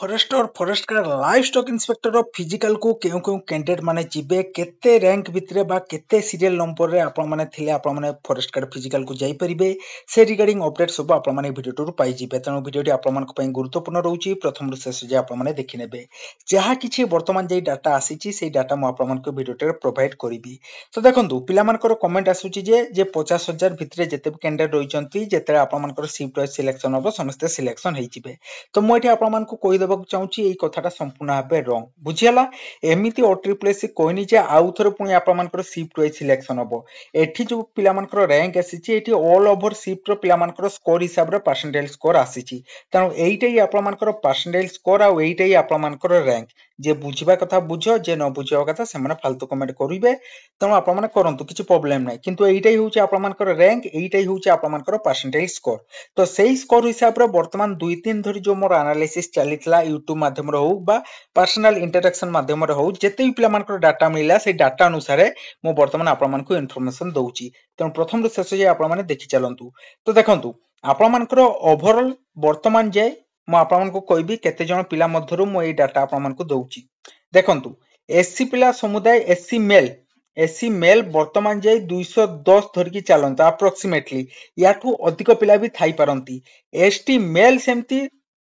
forest और forest guard livestock inspector physical को क्यों क्यों कैंडिडेट मैंने जीवे केते रैंक भितर बा केते सीरियल नंबर रे आपण माने थिले आपण माने फॉरेस्ट गार्ड फिजिकल को जाई से रिगार्डिंग अपडेट सब आपण माने वीडियो टू पाई जीवे तणो वीडियो गुरुत्वपूर्ण रहउची प्रथम शेष जे आपण माने देखि नेबे जहा जे डाटा आसीची सेई डाटा मु आपण मानक वीडियो तो देखंतु पिला मानकर कमेंट आसुची जे जे 50000 भितरे जेते कैंडिडेट रहिचंती जेते आपण मानकर सिलेक्शन हम समस्त सिलेक्शन हेई तो मु एठी କହିଦେବାକୁ ଚାହୁଁଛି ଏଇ କଥାଟା ସମ୍ପୂର୍ଣ୍ଣ ଭାବେ ରଙ୍ଗ ବୁଝିହେଲା ଏମିତି ଓ ଟ୍ରିପଲ୍ ଏସ୍ କହିନି ଯେ ଆଉ ଥରେ ପୁଣି ଆପଣମାନଙ୍କର ସିଫ୍ଟ ୱାଇଜ୍ ସିଲେକ୍ସନ୍ ହେବ ଏଠି ଯେଉଁ ପିଲାମାନଙ୍କର ର୍ୟାଙ୍କ ଆସିଛି ଏଠି ଅଲ୍ ଓଭର ସିଫ୍ଟର ପିଲାମାନଙ୍କର ସ୍କୋର ହିସାବରେ ପରସେଣ୍ଟେଜ୍ ସ୍କୋର ଆସିଛି ତେଣୁ ଏଇଟା ହିଁ ଆପଣମାନଙ୍କର ପରସେଣ୍ଟେଜ୍ ସ୍କୋର ଆଉ ଏଇଟା ହିଁ ଆପଣମାନଙ୍କର ର୍ୟାଙ୍କ যে বুঝবা কথা বুঝ যে ন বুঝবা কথা সেমানে ফালতু কমেন্ট করবে তেমন আপনার করতু কিছু প্রোবলেম নাই কিন্তু এইটাই হচ্ছে আপনার র্যাঙ্ক এইটাই হচ্ছে আপনার পার্সেন্টেজ স্কোর তো সেই স্কোর হিসাবে বর্তমান দুই তিন ধর যে মোর আনালিসিস চালিলা ইউট্যুব মাধ্যমে হোক বা পার্সোনাল ইন্টরাকশন মাধ্যমে হোক যেতে পিলা পিলামানকর ডাটা মিলা সেই ডাটা অনুসারে মু বর্তমান আপনার ইনফরমেশন দৌছি তেমন প্রথম শেষ যাই আপনার দেখি চালু তো দেখুন আপনার ওভরঅল বর্তমান যে ମୁଁ ଆପଣମାନଙ୍କୁ କହିବି କେତେଜଣ ପିଲା ମଧ୍ୟରୁ ମୁଁ ଏଇ ଡାଟା ଆପଣମାନଙ୍କୁ ଦେଉଛି ଦେଖନ୍ତୁ ଏସ୍ସି ପିଲା ସମୁଦାୟ ଏସ୍ସି ମେଲ୍ ଏସ୍ସି ମେଲ୍ ବର୍ତ୍ତମାନ ଯାଇ ଦୁଇଶହ ଦଶ ଧରିକି ଚାଲନ୍ତି ଆପ୍ରୋକ୍ସିମେଟଲି ୟାଠୁ ଅଧିକ ପିଲା ବି ଥାଇପାରନ୍ତି ଏସ୍ଟି ମେଲ୍ ସେମିତି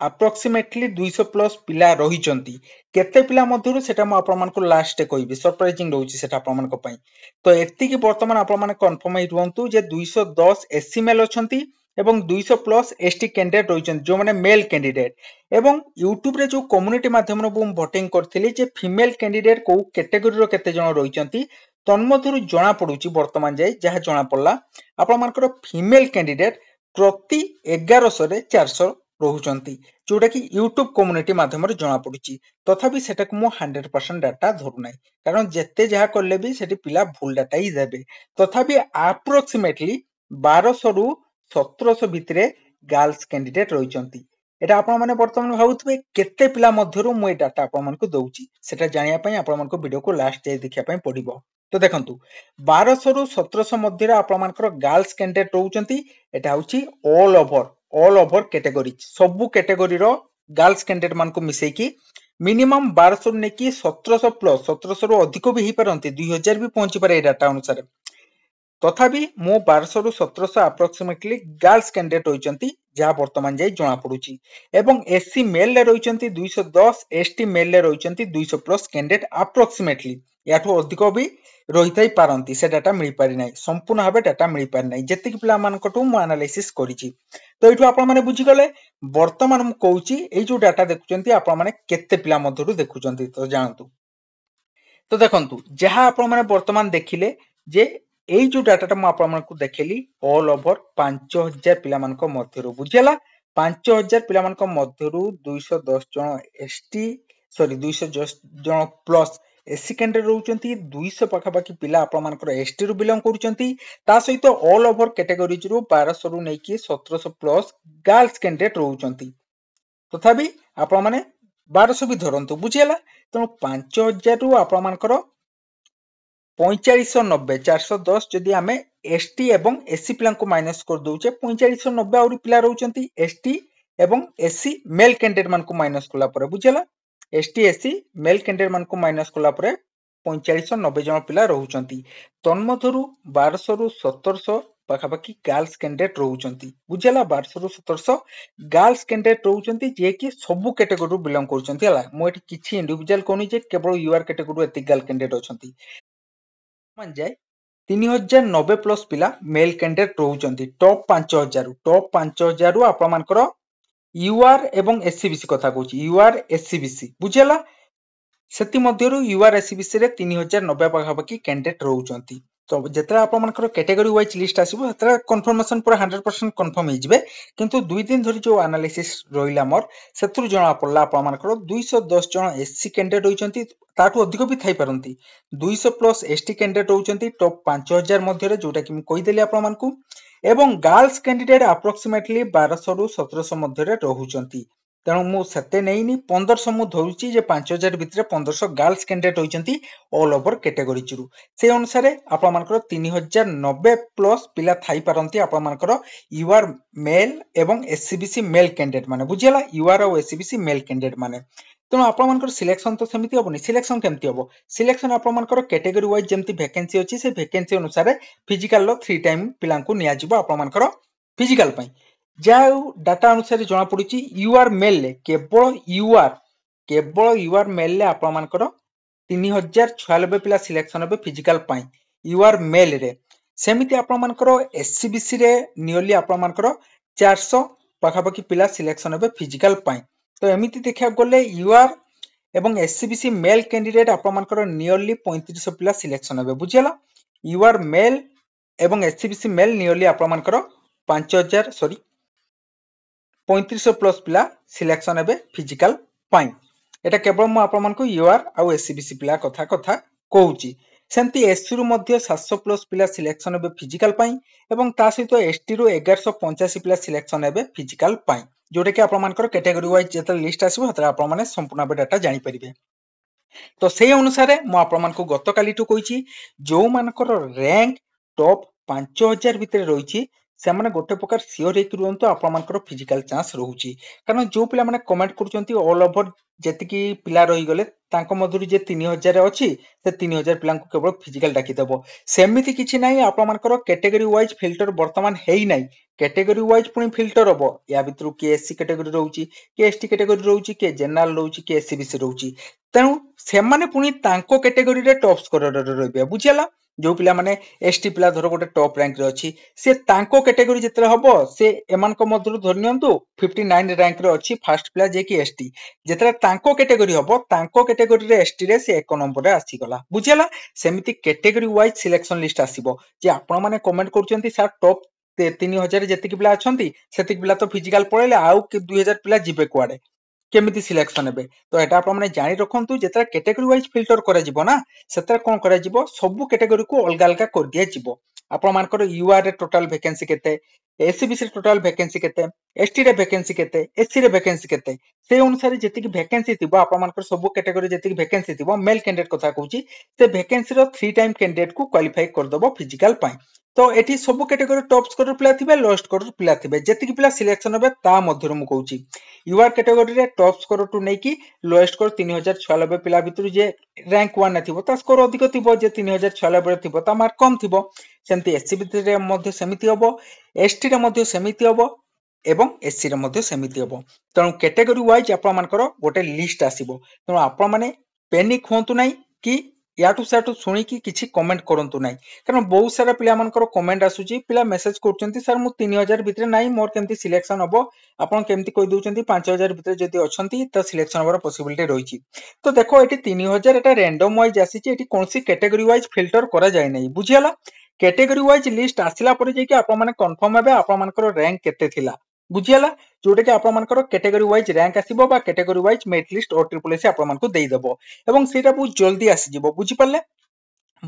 ଆପ୍ରୋକ୍ସିମେଟଲି ଦୁଇଶହ ପ୍ଲସ୍ ପିଲା ରହିଛନ୍ତି କେତେ ପିଲା ମଧ୍ୟରୁ ସେଟା ମୁଁ ଆପଣମାନଙ୍କୁ ଲାଷ୍ଟରେ କହିବି ସରପ୍ରାଇଜିଂ ରହୁଛି ସେଟା ଆପଣମାନଙ୍କ ପାଇଁ ତ ଏତିକି ବର୍ତ୍ତମାନ ଆପଣମାନେ କନଫର୍ମ ହେଇ ରୁହନ୍ତୁ ଯେ ଦୁଇଶହ ଦଶ ଏସ୍ସି ମେଲ୍ ଅଛନ୍ତି এবং ଦୁଇଶହ ପ୍ଲସ୍ ଏସ୍ ଟି କ୍ୟାଣ୍ଡିଡେଟ୍ ରହିଛନ୍ତି ଯେଉଁମାନେ ମେଲ୍ କ୍ୟାଣ୍ଡିଡେଟ୍ ଏବଂ ୟୁଟ୍ୟୁବରେ ଯେଉଁ କମ୍ୟୁନିଟି ମାଧ୍ୟମରେ ମୁଁ ଭୋଟିଂ କରିଥିଲି ଯେ ଫିମେଲ୍ କ୍ୟାଣ୍ଡିଡେଟ୍ କେଉଁ କ୍ୟାଟେଗୋରୀର କେତେ ଜଣ ରହିଛନ୍ତି ତନ୍ମଧ୍ୟରୁ ଜଣାପଡ଼ୁଛି ବର୍ତ୍ତମାନ ଯାଇ ଯାହା ଜଣାପଡ଼ିଲା ଆପଣମାନଙ୍କର ଫିମେଲ୍ କ୍ୟାଣ୍ଡିଡେଟ୍ ପ୍ରତି ଏଗାରଶହରେ ଚାରିଶହ ରହୁଛନ୍ତି ଯେଉଁଟାକି ୟୁଟ୍ୟୁବ୍ କମ୍ୟୁନିଟି ମାଧ୍ୟମରେ ଜଣାପଡ଼ୁଛି ତଥାପି ସେଟାକୁ ମୁଁ ହଣ୍ଡ୍ରେଡ୍ ପରସେଣ୍ଟ ଡାଟା ଧରୁନାହିଁ କାରଣ ଯେତେ ଯାହା କଲେ ବି ସେଠି ପିଲା ଭୁଲ ଡାଟା ହିଁ ଦେବେ ତଥାପି ଆପ୍ରୋକ୍ସିମେଟଲି ବାରଶହରୁ ସତରଶହ ଭିତରେ ଗାର୍ଲସ୍ କ୍ୟାଣ୍ଡିଡେଟ୍ ରହିଛନ୍ତି এটা আপনার বর্তমানে ভাবুবে কেতে পিলা মধ্যে মু এই ডাটা আপনার দৌছি সেটা জাঁয়া আপনার ভিডিওকে লাস্ট যাই দেখা পড়ব তো দেখুন বারশ রু সতরশ মধ্যে আপনার গার্লস ক্যান্ডিডেট রোচান এটা হচ্ছে all over all over category সবু ক্যাটেগোরির গার্লস ক্যান্ডিডেট মানুষ মিশাইকি মিনিমম বারশ রু নেই সতরশ প্লস সতরশ রু অধিক বি হয়ে পারে দুই হাজার বি পৌঁছি পারে এই ডাটা অনুসারে ତଥାପି ମୁଁ ବାରଶହରୁ ସତରଶହ ଆପ୍ରୋକ୍ସିମେଟଲି ଗାର୍ଲସ୍ କ୍ୟାଣ୍ଡିଡେଟ୍ ରହିଛନ୍ତି ଯାହା ବର୍ତ୍ତମାନ ଯାଇ ଜଣାପଡ଼ୁଛି ଏବଂ ଏସ୍ସି ମେଲ୍ରେ ରହିଛନ୍ତି ଦୁଇଶହ ଦଶ ଏସ୍ଟି ମେଲ୍ରେ ରହିଛନ୍ତି ଦୁଇଶହ ପ୍ଲସ୍ କ୍ୟାଣ୍ଡିଡେଟ୍ ଆପ୍ରୋକ୍ସିମେଟଲି ଏହାଠୁ ଅଧିକ ବି ରହିଥାଇ ପାରନ୍ତି ସେ ଡାଟା ମିଳିପାରି ନାହିଁ ସମ୍ପୂର୍ଣ୍ଣ ଭାବେ ଡାଟା ମିଳିପାରି ନାହିଁ ଯେତିକି ପିଲାମାନଙ୍କଠୁ ମୁଁ ଆନାଲିସିସ୍ କରିଛି ତ ଏଇଠୁ ଆପଣମାନେ ବୁଝିଗଲେ ବର୍ତ୍ତମାନ ମୁଁ କହୁଛି ଏଇ ଯୋଉ ଡାଟା ଦେଖୁଛନ୍ତି ଆପଣମାନେ କେତେ ପିଲା ମଧ୍ୟରୁ ଦେଖୁଛନ୍ତି ତ ଜାଣନ୍ତୁ ତ ଦେଖନ୍ତୁ ଯାହା ଆପଣମାନେ ବର୍ତ୍ତମାନ ଦେଖିଲେ ଯେ ଏଇ ଯୋଉ ଡାଟାଟା ମୁଁ ଆପଣମାନଙ୍କୁ ଦେଖେଇଲି ଅଲ୍ ଓଭର ପାଞ୍ଚ ହଜାର ପିଲାମାନଙ୍କ ମଧ୍ୟରୁ ବୁଝିହେଲା ପାଞ୍ଚ ହଜାର ପିଲାମାନଙ୍କ ମଧ୍ୟରୁ ଦୁଇଶହ ଦଶ ଜଣ ଏସ୍ଟି ସରି ଦୁଇଶହ ଜଣ ପ୍ଲସ୍ ଏସ୍ସି କ୍ୟାଣ୍ଡିଡେଟ୍ ରହୁଛନ୍ତି ଦୁଇଶହ ପାଖାପାଖି ପିଲା ଆପଣମାନଙ୍କର ଏସ୍ଟିରୁ ବିଲଙ୍ଗ କରୁଛନ୍ତି ତା ସହିତ ଅଲ୍ ଓଭର କ୍ୟାଟେଗୋରିଜରୁ ବାରଶହରୁ ନେଇକି ସତରଶହ ପ୍ଲସ୍ ଗାର୍ଲସ୍ କ୍ୟାଣ୍ଡିଡେଟ୍ ରହୁଛନ୍ତି ତଥାପି ଆପଣମାନେ ବାରଶହ ବି ଧରନ୍ତୁ ବୁଝିହେଲା ତେଣୁ ପାଞ୍ଚ ହଜାରରୁ ଆପଣମାନଙ୍କର ପଇଁଚାଳିଶହ ନବେ ଚାରିଶହ ଦଶ ଯଦି ଆମେ ଏସ୍ଟି ଏବଂ ଏସ୍ସି ପିଲାଙ୍କୁ ମାଇନସ୍ କରିଦେଉଛେ ପଇଁଚାଳିଶହ ନବେ ଆହୁରି ପିଲା ରହୁଛନ୍ତି ଏସ୍ଟି ଏବଂ ଏସ୍ସି ମେଲ୍ କ୍ୟାଣ୍ଡିଡେଟ୍ ମାନଙ୍କୁ ମାଇନସ୍ କଲା ପରେ ବୁଝିଲା ଏସ୍ଟି ଏସ୍ସି ମେଲ୍ କ୍ୟାଣ୍ଡିଡେଟ୍ ମାନଙ୍କୁ ମାଇନସ୍ କଲା ପରେ ପଇଁଚାଳିଶହ ନବେ ଜଣ ପିଲା ରହୁଛନ୍ତି ତନ୍ମଧ୍ୟରୁ ବାରଶହରୁ ସତରଶହ ପାଖାପାଖି ଗାର୍ଲସ କ୍ୟାଣ୍ଡିଡେଟ୍ ରହୁଛନ୍ତି ବୁଝିଲା ବାରଶହରୁ ସତରଶହ ଗାର୍ଲସ କ୍ୟାଣ୍ଡିଡେଟ୍ ରହୁଛନ୍ତି ଯିଏକି ସବୁ କ୍ୟାଟେଗୋରୀରୁ ବିଲଙ୍ଗ କରୁଛନ୍ତି ହେଲା ମୁଁ ଏଠି କିଛି ଇଣ୍ଡିଭିଜୁଆଲ କହୁନି ଯେ କେବଳ ୟୁଆର କ୍ୟାଟେଗୋରୀରୁ ଏତିକି ଗାର୍ଲ କ୍ୟାଣ୍ଡିଡେଟ୍ ଅଛନ୍ତି ଯାଏ ତିନି ହଜାର ନବେ ପ୍ଲସ୍ ପିଲା ମେଲ୍ କ୍ୟାଣ୍ଡିଡେଟ୍ ରହୁଛନ୍ତି ଟପ୍ ପାଞ୍ଚ ହଜାରରୁ ଟପ୍ ପାଞ୍ଚ ହଜାରରୁ ଆପଣମାନଙ୍କର ୟୁଆର୍ ଏବଂ ଏସ୍ ସି ବି ସି କଥା କହୁଛି ୟୁଆର୍ ଏସ୍ସିବିସି ବୁଝିହେଲା ସେଥିମଧ୍ୟରୁ ୟୁଆର୍ ଏସ୍ସିବିସିରେ ତିନି ହଜାର ନବେ ପାଖାପାଖି କ୍ୟାଣ୍ଡିଡେଟ୍ ରହୁଛନ୍ତି তো ଯେତେବେଳେ ଆପଣମାନଙ୍କର କ୍ୟାଟେଗୋରୀ ୱାଇଜ୍ ଲିଷ୍ଟ ଆସିବ ସେତେବେଳେ କନଫର୍ମେସନ୍ ପୁରା ହଣ୍ଡ୍ରେଡ଼ ପରସେଣ୍ଟ କନଫର୍ମ ହେଇଯିବେ କିନ୍ତୁ ଦୁଇ ଦିନ ଧରି ଯେଉଁ ଆନାଲିସିସ୍ ରହିଲା ମୋର ସେଥିରୁ ଜଣାପଡ଼ିଲା ଆପଣମାନଙ୍କର ଦୁଇଶହ ଦଶ ଜଣ ଏସ୍ ସି କ୍ୟାଣ୍ଡିଡେଟ୍ ହୋଇଛନ୍ତି ତାଠୁ ଅଧିକ ବି ଥାଇପାରନ୍ତି ଦୁଇଶହ ପ୍ଲସ୍ ଏସ୍ ଟି କ୍ୟାଣ୍ଡିଡେଟ୍ ହେଉଛନ୍ତି ଟପ୍ ପାଞ୍ଚ ହଜାର ମଧ୍ୟରେ ଯେଉଁଟାକି ମୁଁ କହିଦେଲି ଆପଣମାନଙ୍କୁ ଏବଂ ଗାର୍ଲସ୍ କ୍ୟାଣ୍ଡିଡେଟ୍ ଆପ୍ରୋକ୍ସିମେଟଲି ବାରଶହରୁ ସତରଶହ ମଧ୍ୟରେ ରହୁଛନ୍ତି ତେଣୁ ମୁଁ ସେତେ ନେଇନି ପନ୍ଦରଶହ ମୁଁ ଧରୁଛି ଯେ ପାଞ୍ଚ ହଜାର ଭିତରେ ପନ୍ଦରଶହ ଗାର୍ଲସ୍ କ୍ୟାଣ୍ଡିଡେଟ୍ ହୋଇଛନ୍ତି ଅଲ୍ ଓଭର କ୍ୟାଟେଗୋରିଜରୁ ସେ ଅନୁସାରେ ଆପଣମାନଙ୍କର ତିନି ହଜାର ନବେ ପ୍ଲସ୍ ପିଲା ଥାଇପାରନ୍ତି ଆପଣମାନଙ୍କର ୟୁ ଆର୍ ମେଲ୍ ଏବଂ ଏସ୍ସିବିସି ମେଲ୍ କ୍ୟାଣ୍ଡିଡେଟ୍ ମାନେ ବୁଝିଗଲା ୟୁ ଆର୍ ଆଉ ଏସ୍ସିବିସି ମେଲ୍ କ୍ୟାଣ୍ଡିଡେଟ୍ ମାନେ ତେଣୁ ଆପଣମାନଙ୍କର ସିଲେକ୍ସନ୍ ତ ସେମିତି ହେବନି ସିଲେକ୍ସନ୍ କେମିତି ହେବ ସିଲେକ୍ସନ୍ ଆପଣମାନଙ୍କର କ୍ୟାଟେଗୋରୀ ୱାଇଜ୍ ଯେମିତି ଭେକେନ୍ସି ଅଛି ସେ ଭେକେନ୍ସି ଅନୁସାରେ ଫିଜିକାଲ୍ର ଥ୍ରୀ ଟାଇମ୍ ପିଲାଙ୍କୁ ନିଆଯିବ ଆପଣମାନଙ୍କର ଫିଜିକାଲ୍ ପାଇଁ ଯାହା ହେଉ ଡାଟା ଅନୁସାରେ ଜଣାପଡ଼ୁଛି ୟୁ ଆର୍ ମେଲ୍ରେ କେବଳ ୟୁ ଆର୍ କେବଳ ୟୁ ଆର୍ ମେଲ୍ରେ ଆପଣମାନଙ୍କର ତିନି ହଜାର ଛୟାନବେ ପିଲା ସିଲେକ୍ସନ୍ ହେବେ ଫିଜିକାଲ୍ ପାଇଁ ୟୁ ଆର୍ ମେଲ୍ରେ ସେମିତି ଆପଣମାନଙ୍କର ଏସ୍ସିବିସିରେ ନିୟରଲି ଆପଣମାନଙ୍କର ଚାରିଶହ ପାଖାପାଖି ପିଲା ସିଲେକ୍ସନ୍ ହେବେ ଫିଜିକାଲ୍ ପାଇଁ ତ ଏମିତି ଦେଖିବାକୁ ଗଲେ ୟୁ ଆର୍ ଏବଂ ଏସ୍ସିବିସି ମେଲ୍ କ୍ୟାଣ୍ଡିଡେଟ୍ ଆପଣମାନଙ୍କର ନିୟରଲି ପଇଁତିରିଶହ ପିଲା ସିଲେକ୍ସନ୍ ହେବେ ବୁଝିହେଲା ୟୁ ଆର୍ ମେଲ୍ ଏବଂ ଏସ୍ସିବିସି ମେଲ୍ ନିୟରଲି ଆପଣମାନଙ୍କର ପାଞ୍ଚ ହଜାର ସରି ପଇଁତିରିଶ ପ୍ଲସ୍ ପିଲା ସିଲେକ୍ସନ୍ ହେବେ ଫିଜିକାଲ ପାଇଁ এটা কেবল ମୁଁ ଆପଣମାନଙ୍କୁ ୟୁଆର୍ ଆଉ ଏସ୍ସିବିସି ପିଲା କଥା କଥା କହୁଛି ସେମିତି ଏସ୍ସିରୁ ମଧ୍ୟ ସାତଶହ ପ୍ଲସ୍ ପିଲା ସିଲେକ୍ସନ୍ ହେବେ ଫିଜିକାଲ ପାଇଁ ଏବଂ ତା ସହିତ ଏସ୍ଟିରୁ ଏଗାରଶହ ପଞ୍ଚାଅଶୀ ପିଲା ସିଲେକ୍ସନ୍ ହେବେ ଫିଜିକାଲ ପାଇଁ ଯେଉଁଟାକି ଆପଣମାନଙ୍କର କ୍ୟାଟେଗୋରୀ ୱାଇଜ୍ ଯେତେବେଳେ ଲିଷ୍ଟ ଆସିବ ସେତେବେଳେ ଆପଣମାନେ ସମ୍ପୂର୍ଣ୍ଣ ଭାବେ ଡାଟା ଜାଣିପାରିବେ ତ ସେଇ ଅନୁସାରେ ମୁଁ ଆପଣମାନଙ୍କୁ ଗତକାଲିଠୁ କହିଛି ଯେଉଁମାନଙ୍କର ର୍ୟାଙ୍କ ଟପ୍ ପାଞ୍ଚ ହଜାର ଭିତରେ ରହିଛି ସେମାନେ ଗୋଟେ ପ୍ରକାର ସିଓର ହେଇକି ରୁହନ୍ତୁ ଆପଣମାନଙ୍କର ଫିଜିକାଲ ଚାନ୍ସ ରହୁଛି କାରଣ ଯେଉଁ ପିଲାମାନେ କମେଣ୍ଟ କରୁଛନ୍ତି ଅଲ୍ ଓଭର ଯେତିକି ପିଲା ରହିଗଲେ ତାଙ୍କ ମଧ୍ୟରୁ ଯେ ତିନି ହଜାର ଅଛି ସେ ତିନି ହଜାର ପିଲାଙ୍କୁ କେବଳ ଫିଜିକାଲ ଡାକିଦେବ ସେମିତି କିଛି ନାହିଁ ଆପଣମାନଙ୍କର କ୍ୟାଟେଗୋରୀ ୱାଇଜ୍ ଫିଲ୍ଟର ବର୍ତ୍ତମାନ ହେଇନାହିଁ କ୍ୟାଟେଗୋରୀ ୱାଇଜ୍ ପୁଣି ଫିଲ୍ଟର ହବ ୟା ଭିତରୁ କିଏ ଏସ୍ସି କ୍ୟାଟେଗୋରୀ ରହୁଛି କିଏ ଏସ୍ଟି କ୍ୟାଟେଗୋରୀ ରହୁଛି କିଏ ଜେନେରାଲ ରହୁଛି କିଏ ଏସ୍ସିବିସି ରହୁଛି ତେଣୁ ସେମାନେ ପୁଣି ତାଙ୍କ କ୍ୟାଟେଗୋରୀରେ ଟପ୍ ସ୍କୋରରେ ରହିବେ ବୁଝିହେଲା ଯେଉଁ ପିଲାମାନେ ଏସ୍ ଟି ପିଲା ଧର ଗୋଟେ ଟପ୍ ରାଙ୍କରେ ଅଛି ସେ ତାଙ୍କ କାଟେଗୋରୀ ଯେତେବେଳେ ହବ ସେ ଏମାନଙ୍କ ମଧ୍ୟରୁ ଧରି ନିଅନ୍ତୁ ଫିଫ୍ଟି ନାଇନ୍ ରାଙ୍କରେ ଅଛି ଫାର୍ଷ୍ଟ ପିଲା ଯିଏକି ଏସ୍ ଟି ଯେତେବେଳେ ତାଙ୍କ କାଟେଗୋରୀ ହବ ତାଙ୍କ କାଟେଗୋରୀରେ ଏସ୍ ଟିରେ ସେ ଏକ ନମ୍ବରରେ ଆସିଗଲା ବୁଝିଗଲା ସେମିତି କାଟେଗୋରୀ ୱାଇଜ୍ ସିଲେକ୍ସନ୍ ଲିଷ୍ଟ ଆସିବ ଯେ ଆପଣମାନେ କମେଣ୍ଟ କରୁଛନ୍ତି ସାର୍ ଟପ୍ ତିନି ହଜାର ଯେତିକି ପିଲା ଅଛନ୍ତି ସେତିକି ପିଲା ତ ଫିଜିକାଲ ପଳେଇଲେ ଆଉ ଦୁଇ ହଜାର ପିଲା ଯିବେ କୁଆଡେ କେମିତି ସିଲେକ୍ସନ ହେବେ ତ ଏଇଟା ଆପଣମାନେ ଜାଣି ରଖନ୍ତୁ ଯେତେବେଳେ କ୍ୟାଟେଗୋରୀ ୱାଇଜ ଫିଲ୍ଟର କରାଯିବ ନା ସେତେବେଳେ କ'ଣ କରାଯିବ ସବୁ କ୍ୟାଟେଗୋରୀକୁ ଅଲଗା ଅଲଗା କରିଦିଆଯିବ ଆପଣମାନଙ୍କର ୟୁଆର୍ରେ ଟୋଟାଲ ଭେକେନ୍ସି କେତେ ଏସ୍ସିବିସିରେ ଟୋଟାଲ ଭେକେନ୍ସି କେତେ ଏସ୍ଟିରେ ଭେକେନ୍ସି କେତେ ଏସ୍ସିରେ ଭେକେନ୍ସି କେତେ ସେ ଅନୁସାରେ ଯେତିକି ଭେକେନ୍ସି ଥିବ ଆପଣମାନଙ୍କର ସବୁ କ୍ୟାଟେଗୋରୀ ଯେତିକି ଭେକେନ୍ସି ଥିବ ମେଲ୍ କ୍ୟାଣ୍ଡିଡେଟ୍ କଥା କହୁଛି ସେ ଭେକେନ୍ସିର ଥ୍ରୀ ଟାଇମ୍ କ୍ୟାଣ୍ଡିଡେଟ୍କୁ କ୍ୱାଲିଫାଇ କରିଦେବ ଫିଜିକାଲ ପାଇଁ তো ଏଠି ସବୁ କ୍ୟାଟେଗୋରୀ ଟପ୍ ସ୍କୋରର ପିଲା ଥିବେ ଲୋଏଷ୍ଟ ସ୍କୋରର ପିଲା ଥିବେ ଯେତିକି ପିଲା ସିଲେକ୍ସନ ହେବେ ତା ମଧ୍ୟରୁ ମୁଁ କହୁଛି ୟୁଆର୍ କ୍ୟାଟେଗୋରୀରେ ଟପ୍ ସ୍କୋରଠୁ ନେଇକି ଲୋଏଷ୍ଟ ସ୍କୋର ତିନି ହଜାର ଛୟାନବେ ପିଲା ଭିତରୁ ଯିଏ ର୍ୟାଙ୍କ ୱାନ୍ ଥିବ ତା ସ୍କୋର ଅଧିକ ଥିବ ଯିଏ ତିନି ହଜାର ଛୟାନବେରେ ଥିବ ତା ମାର୍କ କମ୍ ଥିବ ସେମିତି ଏସ୍ସି ଭିତରେ ମଧ୍ୟ ସେମିତି ହେବ ଏସ୍ଟିରେ ମଧ୍ୟ ସେମିତି ହେବ ଏବଂ ଏସ୍ସିରେ ମଧ୍ୟ ସେମିତି ହେବ ତେଣୁ କ୍ୟାଟେଗୋରୀ ୱାଇଜ୍ ଆପଣମାନଙ୍କର ଗୋଟେ ଲିଷ୍ଟ ଆସିବ ତେଣୁ ଆପଣମାନେ ପେନିକ୍ ହୁଅନ୍ତୁ ନାହିଁ କି ୟାଠୁ ସେଠୁ ଶୁଣିକି କିଛି କମେଣ୍ଟ କରନ୍ତୁ ନାହିଁ କାରଣ ବହୁତ ସାରା ପିଲାମାନଙ୍କର କମେଣ୍ଟ ଆସୁଛି ପିଲା ମେସେଜ କରୁଛନ୍ତି ସାର୍ ମୁଁ ତିନି ହଜାର ଭିତରେ ନାହିଁ ମୋର କେମିତି ସିଲେକ୍ସନ ହବ ଆପଣ କେମିତି କହିଦେଉଛନ୍ତି ପାଞ୍ଚ ହଜାର ଭିତରେ ଯଦି ଅଛନ୍ତି ତ ସିଲେକ୍ସନ ହବାର ପସିବିଲିଟି ରହିଛି ତ ଦେଖ ଏଠି ତିନି ହଜାର ଏଟା ରେଣ୍ଡମ ୱାଇଜ ଆସିଛି ଏଠି କୌଣସି କ୍ୟାଟେଗୋରୀ ୱାଇଜ ଫିଲ୍ଟର କରାଯାଇ ନାହିଁ ବୁଝିଗଲା କ୍ୟାଟେଗୋରୀ ୱାଇଜ ଲିଷ୍ଟ ଆସିଲା ପରେ ଯାଇକି ଆପଣମାନେ କନଫର୍ମ ହେବେ ଆପଣମାନଙ୍କର ରାଙ୍କ କେତେ ଥିଲା ବୁଝିଗଲା ଯୋଉଟାକି ଆପଣମାନଙ୍କର କ୍ୟାଟେଗୋରୀ ୱାଇଜ୍ ରାଙ୍କ ଆସିବ ବା category wise merit list O triple S ଆପଣମାନଙ୍କୁ ଦେଇଦେବ ଏବଂ ସେଇଟା ବହୁତ ଜଲ୍ଦି ଆସିଯିବ ବୁଝିପାରିଲେ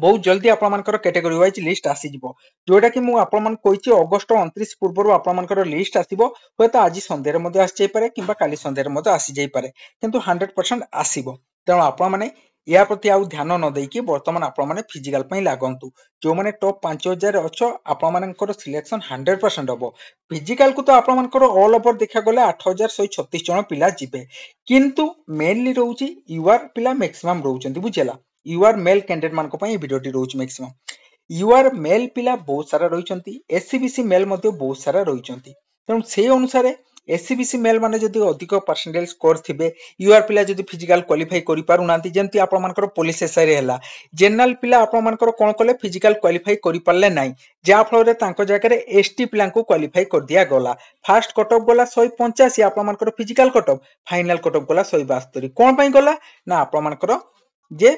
ବହୁତ ଜଲ୍ଦି ଆପଣମାନଙ୍କର କ୍ୟାଟେଗୋରୀ ୱାଇଜ୍ ଲିଷ୍ଟ ଆସିଯିବ ଯୋଉଟାକି ମୁଁ ଆପଣମାନଙ୍କୁ କହିଛି ଅଗଷ୍ଟ ଅଣତିରିଶ ପୂର୍ବରୁ ଆପଣମାନଙ୍କର ଲିଷ୍ଟ ଆସିବ ହୁଏତ ଆଜି ସନ୍ଧ୍ୟାରେ ମଧ୍ୟ ଆସିଯାଇପାରେ କିମ୍ବା କାଲି ସନ୍ଧ୍ୟାରେ ମଧ୍ୟ ଆସିଯାଇପାରେ କିନ୍ତୁ ହଣ୍ଡ୍ରେଡ୍ ପରସେଣ୍ଟ ଆସିବ ତେଣୁ ଆପଣମାନେ ଏହା ପ୍ରତି ଆଉ ଧ୍ୟାନ ନ ଦେଇକି ବର୍ତ୍ତମାନ ଆପଣମାନେ ଫିଜିକାଲ ପାଇଁ ଲାଗନ୍ତୁ ଯେଉଁମାନେ ଟପ୍ ପାଞ୍ଚ ହଜାର ଅଛ ଆପଣମାନଙ୍କର ସିଲେକ୍ସନ ହଣ୍ଡ୍ରେଡ୍ ପରସେଣ୍ଟ ହବ ଫିଜିକାଲକୁ ତ ଆପଣମାନଙ୍କର ଅଲ୍ ଓଭର ଦେଖାଗଲେ ଆଠ ହଜାର ଶହେ ଛତିଶ ଜଣ ପିଲା ଯିବେ କିନ୍ତୁ ମେନଲି ରହୁଛି ୟୁଆର୍ ପିଲା ମ୍ୟାକ୍ସିମମ୍ ରହୁଛନ୍ତି ବୁଝିଲା ୟୁଆର୍ ମେଲ୍ କ୍ୟାଣ୍ଡିଡେଟ୍ ମାନଙ୍କ ପାଇଁ ଏ ଭିଡ଼ିଓଟି ରହୁଛି ମ୍ୟାକ୍ସିମମ୍ ୟୁଆର୍ ମେଲ୍ ପିଲା ବହୁତ ସାରା ରହିଛନ୍ତି ଏସ୍ସିବିସି ମେଲ୍ ମଧ୍ୟ ବହୁତ ସାରା ରହିଛନ୍ତି ତେଣୁ ସେଇ ଅନୁସାରେ এসিবিসি মেল মানে যদি অধিক পার্সেন্টেজ স্কোর থিবে ইউআর পিলা যদি ফিজিক্যাল কোয়ালিফাই করি পারু না যেমতি আপনার পুলিশ এসআই হেলা জেনারেল পিলা আপনার কোণ কলে ফিজিক্যাল কোয়ালিফাই করে পারলে নাই যা ফলরে তাঙ্ক জায়গায় এসটি পিলাঙ্কু কোয়ালিফাই করে দিয়া গলা ফার্স্ট কটক গলা শহে পঞ্চাশি আপনার ফিজিক্যাল কটক ফাইনাল কটক গলা শহে বাস্তরি কোণ পাই গলা না আপনার ଯେ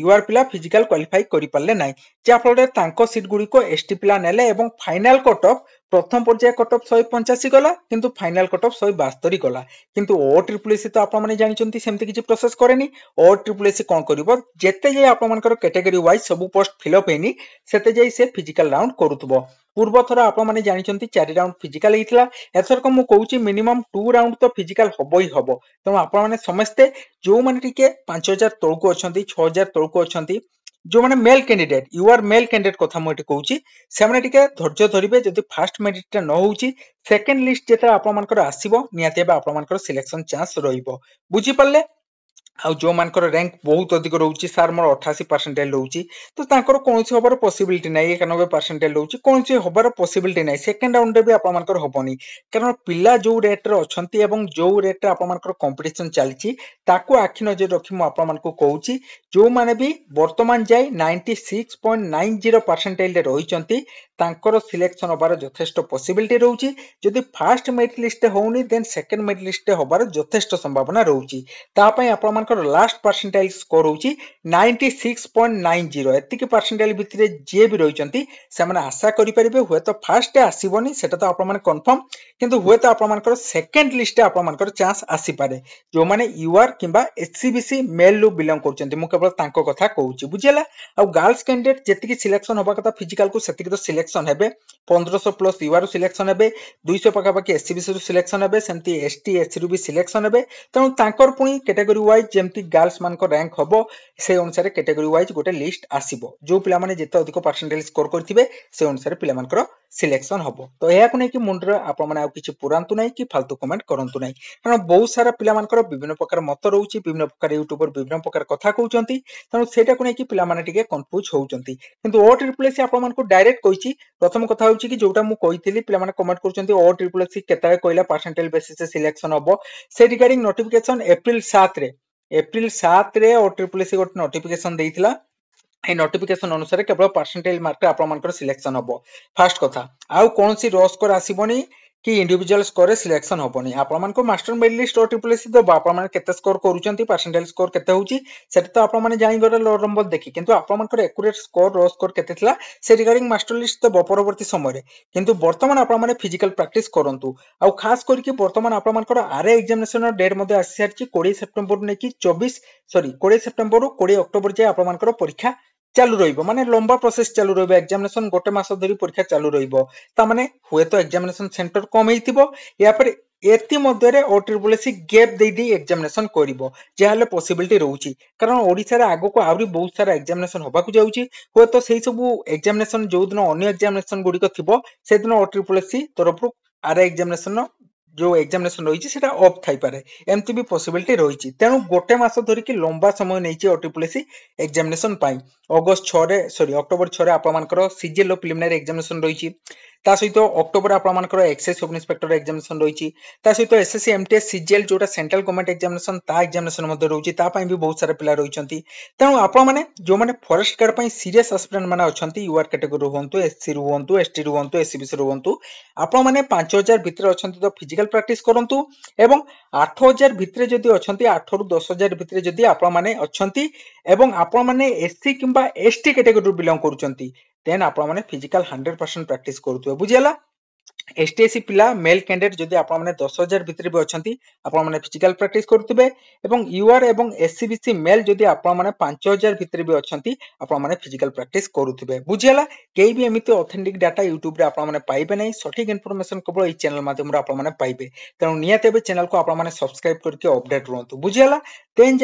ইউআর পিলা ফিজিক্যাল কোয়ালিফাই ଫିଜିକାଲ পারলে କରିପାରିଲେ যা ଯାହାଫଳରେ ତାଙ୍କ সিট গুড়ি ଏସ୍ଟି ପିଲା ନେଲେ ଏବଂ ଫାଇନାଲ କଟ୍ ଅଫ୍ প্রথম পর্যায়ে কট অফ শহে পঞ্চাশি গলা কিন্তু ফাইনাল কট অফ শহে বাস্তরি গলা কিন্তু ও ট্রিপুল এসি তো আপনার মানে জাঁচান সেমতি কিছু প্রোসেস করেনি ও ট্রিপুল এসি কম করব যেতে যাই আপনার ক্যাটেগরি ওয়াইজ সবু পোস্ট ফিল ফিলঅপ হয়নি সেতে যাই সে ফিজিকাল রাউন্ড করুব পূর্বথর আপনার জাঁচান চারি রাউন্ড ফিজিকাল হয়েছিল এথরক মু কৌছি মিনিমম টু রাউন্ড তো ফিজিকাল হবই হব তেমন আপনার সমস্তে যে মানে টিকি পাঁচ হাজার তলকু অ ছ হাজার তলকু অনেক ଯେଉଁମାନେ male candidate U R male candidate କଥା ମୁଁ ଏଠି କହୁଛି ସେମାନେ ଟିକେ ଧୈର୍ଯ୍ୟ ଧରିବେ ଯଦି ଫାର୍ଷ୍ଟ ମେରିଟ୍ଟା ନ ହେଉଛି ସେକେଣ୍ଡ ଲିଷ୍ଟ ଯେତେବେଳେ ଆପଣମାନଙ୍କର ଆସିବ ନିହାତି ଭାବେ ଆପଣମାନଙ୍କର ସିଲେକ୍ସନ ଚାନ୍ସ ରହିବ ବୁଝିପାରିଲେ ଆଉ ଯେଉଁମାନଙ୍କର ର୍ୟାଙ୍କ ବହୁତ ଅଧିକ ରହୁଛି ସାର୍ ମୋର ଅଠାଅଶୀ ପରସେଣ୍ଟେଜ୍ ରହୁଛି ତ ତାଙ୍କର କୌଣସି ହେବାର ପସିବିଲିଟି ନାହିଁ ଏକାନବେ ପରସେଣ୍ଟେଜ୍ ରହୁଛି କୌଣସି ହେବାର ପସିବିଲିଟି ନାହିଁ ସେକେଣ୍ଡ ରାଉଣ୍ଡରେ ବି ଆପଣମାନଙ୍କର ହେବନି କାରଣ ପିଲା ଯେଉଁ ରେଟ୍ରେ ଅଛନ୍ତି ଏବଂ ଯେଉଁ ରେଟ୍ରେ ଆପଣମାନଙ୍କର କମ୍ପିଟିସନ୍ ଚାଲିଛି ତାକୁ ଆଖି ନଜର ରଖି ମୁଁ ଆପଣମାନଙ୍କୁ କହୁଛି ଯେଉଁମାନେ ବି ବର୍ତ୍ତମାନ ଯାଏ ninety six point nine zero ପରସେଣ୍ଟେଜ୍ରେ ରହିଛନ୍ତି ତାଙ୍କର ସିଲେକ୍ସନ୍ ହେବାର ଯଥେଷ୍ଟ ପସିବିଲିଟି ରହୁଛି ଯଦି ଫାର୍ଷ୍ଟ ମେରିଟ୍ ଲିଷ୍ଟରେ ହେଉନି ଦେନ୍ ସେକେଣ୍ଡ ମେରିଟ୍ ଲିଷ୍ଟରେ ହେବାର ଯଥେଷ୍ଟ ସମ୍ଭାବନା ରହୁଛି ତା ପାଇଁ ଆପଣମାନେ ଆପଣଙ୍କର ଲାଷ୍ଟ ପରସେଣ୍ଟାଇଲ ସ୍କୋର ହେଉଛି ninety six point nine zero ଏତିକି ପରସେଣ୍ଟାଇଲ ଭିତରେ ଯିଏ ବି ରହିଛନ୍ତି ସେମାନେ ଆଶା କରିପାରିବେ ହୁଏତ ଫାର୍ଷ୍ଟରେ ଆସିବନି ସେଟା ତ ଆପଣମାନେ କନଫର୍ମ କିନ୍ତୁ ହୁଏତ ଆପଣମାନଙ୍କର ସେକେଣ୍ଡ ଲିଷ୍ଟରେ ଆପଣମାନଙ୍କର ଚାନ୍ସ ଆସିପାରେ ଯେଉଁମାନେ ୟୁଆର୍ କିମ୍ବା ଏସ୍ସିବିସି ମେଲ୍ରୁ ବିଲଙ୍ଗ କରୁଛନ୍ତି ମୁଁ କେବଳ ତାଙ୍କ କଥା କହୁଛି ବୁଝିହେଲା ଆଉ ଗାର୍ଲସ୍ କ୍ୟାଣ୍ଡିଡେଟ୍ ଯେତିକି ସିଲେକ୍ସନ୍ ହେବା କଥା ଫିଜିକାଲକୁ ସେତିକି ତ ସିଲେକ୍ସନ୍ ହେବେ ପନ୍ଦରଶହ ପ୍ଲସ୍ ୟୁଆର୍ ସିଲେକ୍ସନ୍ ହେବେ ଦୁଇଶହ ପାଖାପାଖି ଏସ୍ସିବିସିରୁ ସିଲେକ୍ସନ୍ ହେବେ ସେମିତି ଏସ୍ଟି ଏସ୍ସିରୁ ବି ସିଲେକ୍ସନ୍ ହେବେ ତେଣୁ ତାଙ୍କର ପୁଣି କ୍ୟାଟେଗୋରୀ ୱାଇଜ୍ ଯେମିତି ଗାର୍ଲସ୍ ମାନଙ୍କ ର୍ୟାଙ୍କ ହବ ସେ ଅନୁସାରେ କ୍ୟାଟେଗୋରୀ ୱାଇଜ୍ ଗୋଟେ ଲିଷ୍ଟ ଆସିବ ଯେଉଁ ପିଲାମାନେ ଯେତେ ଅଧିକ ପରସେଣ୍ଟେଜ ସ୍କୋର କରିଥିବେ ସେ ଅନୁସାରେ ପିଲାମାନଙ୍କର ସିଲେକ୍ସନ ହବ ତ ଏହାକୁ ନେଇକି ମୁଣ୍ଡରେ ଆପଣମାନେ ଆଉ କିଛି ପୁରାନ୍ତୁ ନାହିଁ କି ଫାଲତୁ କମେଣ୍ଟ କରନ୍ତୁ ନାହିଁ କାରଣ ବହୁତ ସାରା ପିଲାମାନଙ୍କର ବିଭିନ୍ନ ପ୍ରକାର ମତ ରହୁଛି ବିଭିନ୍ନ ପ୍ରକାର ୟୁଟ୍ୟୁବର ବିଭିନ୍ନ ପ୍ରକାର କଥା କହୁଛନ୍ତି ତେଣୁ ସେଇଟାକୁ ନେଇକି ପିଲାମାନେ ଟିକେ କନଫ୍ୟୁଜ ହଉଛନ୍ତି କିନ୍ତୁ ଓ ଟ୍ରିପଲ୍ ଏସ୍ ଆପଣମାନଙ୍କୁ ଡାଇରେକ୍ଟ କହିଛି ପ୍ରଥମ କଥା ହଉଛି କି ଯୋଉଟା ମୁଁ କହିଥିଲି ପିଲାମାନେ କମେଣ୍ଟ କରୁଛନ୍ତି ଓ ଟ୍ରିପଲ୍ ସି କେତେବେଳେ କହିଲା ପରସେଣ୍ଟେଜ ବେସିସ୍ ସିଲେକ୍ସନ ହବ ସେ ରିଗାର୍ଡିଂ ନୋଟିଫିକେସନ ଏପ୍ରିଲ ସାତରେ ଏପ୍ରିଲ ସାତରେ ଓ ଟ୍ରିପଲ୍ ସି ଗୋଟେ ନୋଟିଫିକେସନ ଦେଇଥିଲା এই নোটিফিকেশন অনুসারে কেবল পার্সেন্টেজ মার্করে আপনার সিলেকশন হব ফার্স্ট কথা আউ কোণী রস কর আসবনি କି ଇଣ୍ଡିଭିଜୁଆଲ ସ୍କୋରରେ ସିଲେକ୍ସନ ହେବନି ଆପଣମାନଙ୍କୁ master merit list O triple SC ଦେବ ଆପଣମାନେ କେତେ ସ୍କୋର କରୁଛନ୍ତି ପରସେଣ୍ଟେଜ ସ୍କୋର କେତେ ହେଉଛି ସେଟା ତ ଆପଣମାନେ ଜାଣିଗଲେ ଲୋ ନମ୍ବର ଦେଖି କିନ୍ତୁ ଆପଣମାନଙ୍କର ଏକୁରେଟ୍ ସ୍କୋର ରୋ ସ୍କୋର କେତେ ଥିଲା ସେ ରିଗାର୍ଡିଂ ମାଷ୍ଟର ଲିଷ୍ଟ ଦେବ ପରବର୍ତ୍ତୀ ସମୟରେ କିନ୍ତୁ ବର୍ତ୍ତମାନ ଆପଣମାନେ ଫିଜିକାଲ ପ୍ରାକ୍ଟିସ୍ କରନ୍ତୁ ଆଉ ଖାସ କରିକି ବର୍ତ୍ତମାନ ଆପଣମାନଙ୍କର ଆରେ ଏକ୍ଜାମିନେସନର ଡେଟ୍ ମଧ୍ୟ ଆସିସାରିଛି କୋଡ଼ିଏ ସେପ୍ଟେମ୍ବରରୁ ନେଇକି ଚବିଶ ସରି କୋଡ଼ିଏ ସେପ୍ଟେମ୍ବରରୁ କୋଡ଼ିଏ ଅକ୍ଟୋବର ଯାଏ ଆପଣମାନଙ୍କର ପରୀକ୍ଷା চালু রইব মানে লম্বা প্রসেস চালু রইব এক্সামিনেশন গোটে মাস ধরি পরীক্ষা চালু রইব তা মানে হুয়েত এক্সামিনেশন সেন্টার কম হয়েছিল ইয়াপরে এতি মধ্যে ও ট্রিপল এসি গ্যাপ দিয়ে এক্সামিনেসন করব হলে পসিবিলিটি রয়েছে কারণ ওড়শার আগুক আহরি বহু সারা এক্সামিনেসন হওয়া যাচ্ছে হুয়েত সেই সব এক্সামিনেশন যেদিন অন্য এক্সামিনেসন গুড়িক থাকবে সেদিন ও ট্রিপল এসি তরফ আর এক্সামিনেসন ଯେଉଁ ଏକ୍ଜାମିନେସନ୍ ରହିଛି ସେଇଟା ଅଫ୍ ଥାଇପାରେ ଏମିତି ବି ପସିବିଲିଟି ରହିଛି ତେଣୁ ଗୋଟେ ମାସ ଧରିକି ଲମ୍ବା ସମୟ ନେଇଛି ଓଟିପୁଲିସି ଏକ୍ଜାମିନେସନ୍ ପାଇଁ ଅଗଷ୍ଟ ଛଅରେ ସରି ଅକ୍ଟୋବର ଛଅରେ ଆପଣମାନଙ୍କର ସିଜିଏଲ୍ ଓ ପ୍ରିଲିମିନାରୀ ଏକ୍ଜାମିନେସନ୍ ରହିଛି তা সহিত অক্টোবর আপনার এক্সাইজ সব ইন্সপেক্টর এক্সামিনেসন রয়েছে তা সহিত এসএসসি এমটিএস সিজিএল যেটা সেন্ট্রাল গভর্নমেন্ট এক্সামিনেসন তা এক্সামিনেসন মধ্যে রয়েছে তা পাই বি বহুত সারা পিলা রয়েছেন তেমন আপনার যে ফরেস্ট গার্ড পাই সিরিয়াস আসপিরান্ট মানে অনেক ইউআর ক্যাটেগোরি হুম এসসি রুহতু এসটি রুহতু এসসিবিসি রুহতু আপনার পাঁচ হাজার ভিতরে অনেক তো ফিজিক্যাল প্রাকটিস করতু এবং আঠ হাজার ভিতরে যদি অনেক আঠ রু দশ হাজার ভিতরে যদি আপনার অনেক এবং আপনার এসসি কিংবা এসটি ক্যাটেগোরি বিলং করছেন দেন আপনার ଦେନ୍ ଆପଣମାନେ ଫିଜିକାଲ ହଣ୍ଡ୍ରେଡ୍ ପରସେଣ୍ଟ ପ୍ରାକ୍ଟିସ୍ କରୁଥିବେ ବୁଝିଗଲା এসটিএসি পিলা মেল ক্যান্ডিডেট যদি আপনার মানে দশ হাজার ভিতরে বি অনেক আপনার মানে ফিজিকাল প্রাকটিস করুবে এবং ইউআর এবং এস এসসিবিসি মেল যদি আপনার মানে পাঁচ হাজার ভিতরে বি অনেক আপনার মানে ফিজিকাল প্রাকটিস করুবে বুঝিগাল কেই বি এমনি অথেন্টিক ডাটা ইউট্যুবে আপনার মানে পাইবে না সঠিক ইনফরমেশন কেবল এই চ্যানেল মাধ্যমে আপনার মানে পাইবে তেমন নিহতি এবার চ্যানেল আপনার মানে সবসক্রাইব করি অপডেট রুহতু বুঝিগাল দেন